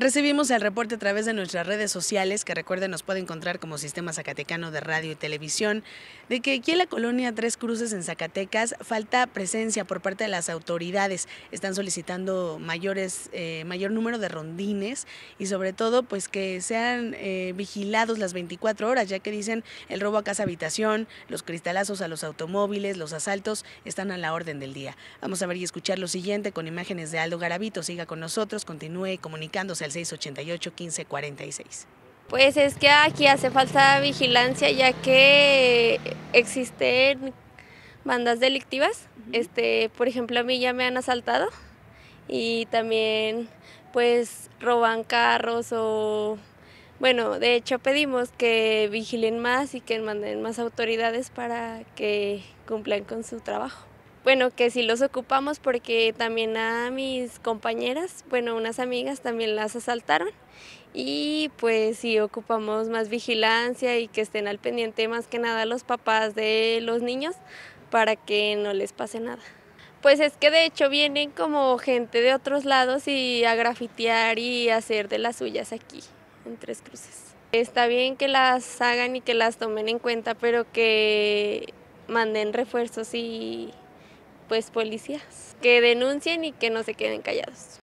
Recibimos el reporte a través de nuestras redes sociales, que recuerden nos puede encontrar como Sistema Zacatecano de Radio y Televisión, de que aquí en la colonia Tres Cruces en Zacatecas falta presencia por parte de las autoridades. Están solicitando mayores, eh, mayor número de rondines y sobre todo pues que sean eh, vigilados las 24 horas, ya que dicen el robo a casa habitación, los cristalazos a los automóviles, los asaltos están a la orden del día. Vamos a ver y escuchar lo siguiente con imágenes de Aldo Garavito. Siga con nosotros, continúe comunicándose 688-1546. Pues es que aquí hace falta vigilancia ya que existen bandas delictivas. Este, por ejemplo, a mí ya me han asaltado y también pues roban carros o bueno, de hecho pedimos que vigilen más y que manden más autoridades para que cumplan con su trabajo bueno, que sí los ocupamos porque también a mis compañeras, bueno, unas amigas también las asaltaron y pues sí ocupamos más vigilancia y que estén al pendiente más que nada los papás de los niños para que no les pase nada. Pues es que de hecho vienen como gente de otros lados y a grafitear y hacer de las suyas aquí, en Tres Cruces. Está bien que las hagan y que las tomen en cuenta, pero que manden refuerzos y pues policías, que denuncien y que no se queden callados.